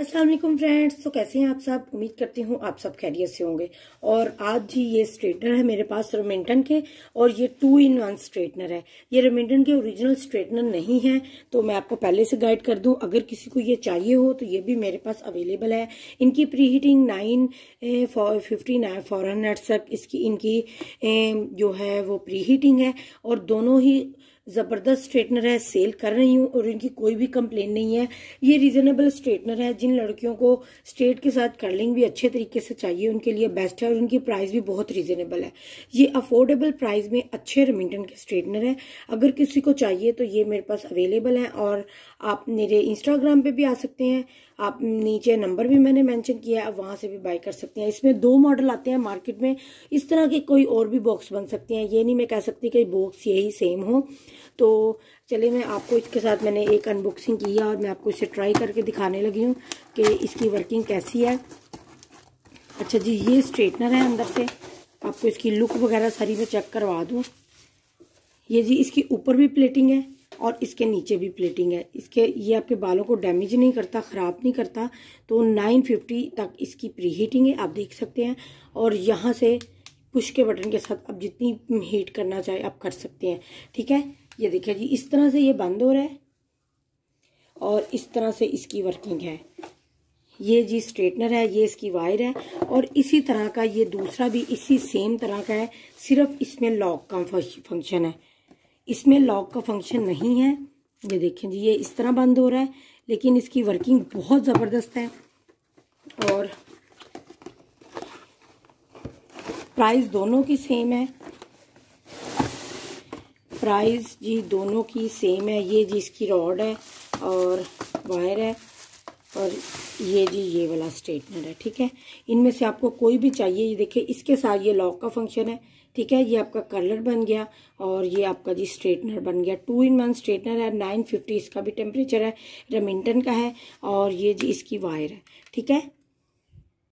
Aslam friends तो कैसे हैं आप सब उम्मीद करती हूँ आप सब खैरियत से होंगे और आज जी ये स्ट्रेटनर है मेरे पास रोमिंटन के और ये टू इन वन स्ट्रेटनर है ये रोमिंटन के ओरिजिनल स्ट्रेटनर नहीं है तो मैं आपको पहले से गाइड कर दूँ अगर किसी को ये चाहिए हो तो ये भी मेरे पास अवेलेबल है इनकी pre heating nine fifty nine four hundred तक इसकी इनकी ए, जो है वो प्री हीटिंग है और दोनों ही ज़बरदस्त स्ट्रेटनर है सेल कर रही हूँ और इनकी कोई भी कंप्लेन नहीं है ये रीज़नेबल स्ट्रेटनर है जिन लड़कियों को स्ट्रेट के साथ कर्लिंग भी अच्छे तरीके से चाहिए उनके लिए बेस्ट है और उनकी प्राइस भी बहुत रीज़नेबल है ये अफोर्डेबल प्राइस में अच्छे रेमिंटन के स्ट्रेटनर है अगर किसी को चाहिए तो ये मेरे पास अवेलेबल है और आप मेरे इंस्टाग्राम पर भी आ सकते हैं आप नीचे नंबर भी मैंने मैंशन किया है आप वहाँ से भी बाई कर सकते हैं इसमें दो मॉडल आते हैं मार्केट में इस तरह के कोई और भी बॉक्स बन सकते हैं ये नहीं मैं कह सकती कि बॉक्स यही सेम हो तो चले मैं आपको इसके साथ मैंने एक अनबॉक्सिंग की है और मैं आपको इसे ट्राई करके दिखाने लगी हूँ कि इसकी वर्किंग कैसी है अच्छा जी ये स्ट्रेटनर है अंदर से आपको इसकी लुक वगैरह सारी मैं चेक करवा दूँ ये जी इसकी ऊपर भी प्लेटिंग है और इसके नीचे भी प्लेटिंग है इसके ये आपके बालों को डैमेज नहीं करता ख़राब नहीं करता तो 950 तक इसकी प्री हीटिंग है आप देख सकते हैं और यहाँ से पुश के बटन के साथ आप जितनी हीट करना चाहे आप कर सकते हैं ठीक है ये देखिए जी इस तरह से ये बंद हो रहा है और इस तरह से इसकी वर्किंग है ये जी स्ट्रेटनर है ये इसकी वायर है और इसी तरह का ये दूसरा भी इसी सेम तरह का है सिर्फ इसमें लॉक का फंक्शन है इसमें लॉक का फंक्शन नहीं है ये देखें जी ये इस तरह बंद हो रहा है लेकिन इसकी वर्किंग बहुत ज़बरदस्त है और प्राइस दोनों की सेम है प्राइस जी दोनों की सेम है ये जी इसकी रॉड है और वायर है और ये जी ये वाला स्ट्रेटनर है ठीक है इनमें से आपको कोई भी चाहिए ये देखिए इसके साथ ये लॉक का फंक्शन है ठीक है ये आपका कलर बन गया और ये आपका जी स्ट्रेटनर बन गया टू इन वन स्ट्रेटनर है नाइन फिफ्टी इसका भी टेम्परेचर है रेमिंटन का है और ये जी इसकी वायर है ठीक है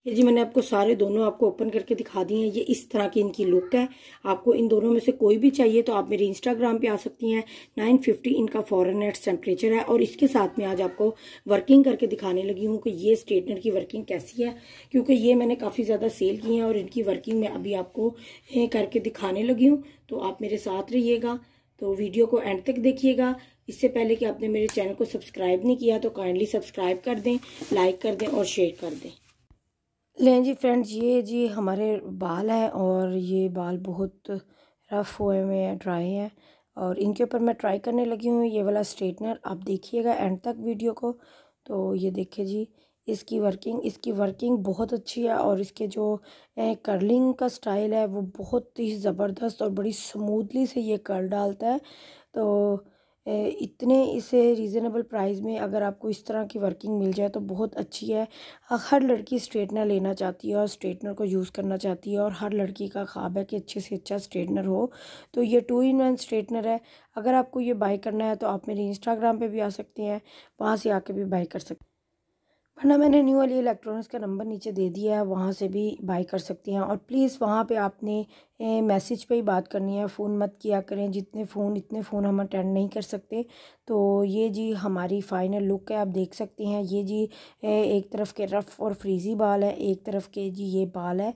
ये जी मैंने आपको सारे दोनों आपको ओपन करके दिखा दिए हैं ये इस तरह की इनकी लुक है आपको इन दोनों में से कोई भी चाहिए तो आप मेरे इंस्टाग्राम पे आ सकती हैं 950 इनका फॉरन एट्स टेम्परेचर है और इसके साथ में आज आपको वर्किंग करके दिखाने लगी हूँ कि ये स्ट्रेटनर की वर्किंग कैसी है क्योंकि ये मैंने काफ़ी ज़्यादा सेल की है और इनकी वर्किंग मैं अभी आपको करके दिखाने लगी हूँ तो आप मेरे साथ रहिएगा तो वीडियो को एंड तक देखिएगा इससे पहले कि आपने मेरे चैनल को सब्सक्राइब नहीं किया तो काइंडली सब्सक्राइब कर दें लाइक कर दें और शेयर कर दें लें जी फ्रेंड्स ये जी हमारे बाल हैं और ये बाल बहुत रफ़ हुए हुए हैं ड्राई हैं और इनके ऊपर मैं ट्राई करने लगी हूँ ये वाला स्ट्रेटनर आप देखिएगा एंड तक वीडियो को तो ये देखिए जी इसकी वर्किंग इसकी वर्किंग बहुत अच्छी है और इसके जो कर्लिंग का स्टाइल है वो बहुत ही ज़बरदस्त और बड़ी स्मूथली से ये कर डालता है तो इतने इसे रीज़नेबल प्राइस में अगर आपको इस तरह की वर्किंग मिल जाए तो बहुत अच्छी है हर लड़की स्ट्रेटनर लेना चाहती है और स्ट्रेटनर को यूज़ करना चाहती है और हर लड़की का ख्वाब है कि अच्छे से अच्छा स्ट्रेटनर हो तो ये टू इन वन स्ट्रेटनर है अगर आपको ये बाई करना है तो आप मेरे इंस्टाग्राम पर भी आ सकते हैं वहाँ से आके भी बाई कर सकते हैं वरना मैंने न्यू अली इलेक्ट्रॉनिक्स का नंबर नीचे दे दिया है वहाँ से भी बाई कर सकती हैं और प्लीज़ वहाँ पे आपने मैसेज पे ही बात करनी है फ़ोन मत किया करें जितने फ़ोन इतने फ़ोन हम अटेंड नहीं कर सकते तो ये जी हमारी फ़ाइनल लुक है आप देख सकती हैं ये जी एक तरफ के रफ़ और फ्रीज़ी बाल है एक तरफ के जी ये बाल है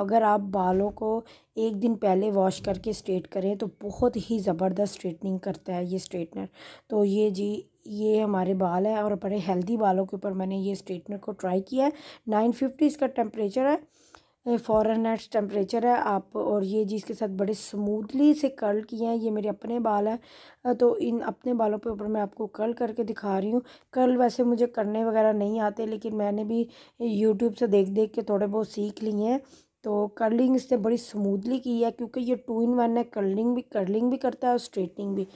अगर आप बालों को एक दिन पहले वॉश करके स्ट्रेट करें तो बहुत ही ज़बरदस्त स्ट्रेटनिंग करता है ये स्ट्रेटनर तो ये जी ये हमारे बाल हैं और बड़े हेल्दी बालों के ऊपर मैंने ये स्ट्रेटनर को ट्राई किया है नाइन फिफ्टी इसका टेम्परेचर है फॉरन नेट्स टेम्परेचर है आप और ये जिसके साथ बड़े स्मूथली से कर्ल किए हैं ये मेरे अपने बाल हैं तो इन अपने बालों के ऊपर मैं आपको कर्ल करके दिखा रही हूँ कर्ल वैसे मुझे करने वगैरह नहीं आते लेकिन मैंने भी यूट्यूब से देख देख के थोड़े बहुत सीख लिए हैं तो कर्लिंग इसने बड़ी स्मूथली की है क्योंकि ये टू इन वन है कर्लिंग भी कर्लिंग भी करता है और स्ट्रेटनिंग भी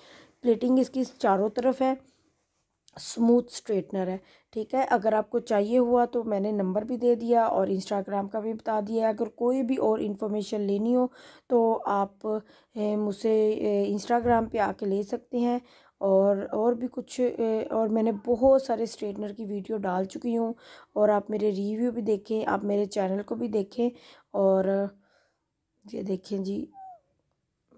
प्लेटिंग इसकी चारों तरफ है स्मूथ स्ट्रेटनर है ठीक है अगर आपको चाहिए हुआ तो मैंने नंबर भी दे दिया और इंस्टाग्राम का भी बता दिया अगर कोई भी और इन्फॉर्मेशन लेनी हो तो आप मुझसे इंस्टाग्राम पे आके ले सकते हैं और और भी कुछ और मैंने बहुत सारे स्ट्रेटनर की वीडियो डाल चुकी हूँ और आप मेरे रिव्यू भी देखें आप मेरे चैनल को भी देखें और ये देखें जी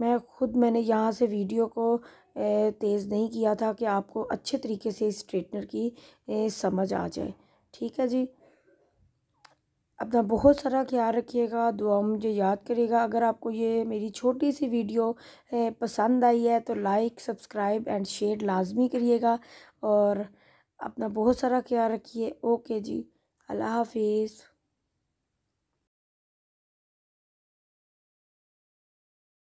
मैं खुद मैंने यहाँ से वीडियो को तेज़ नहीं किया था कि आपको अच्छे तरीके से स्ट्रेटनर की समझ आ जाए ठीक है जी अपना बहुत सारा ख्याल रखिएगा दुआ मुझे याद करिएगा अगर आपको ये मेरी छोटी सी वीडियो पसंद आई है तो लाइक सब्सक्राइब एंड शेयर लाजमी करिएगा और अपना बहुत सारा ख्याल रखिए ओके जी अल्लाह हाफिज़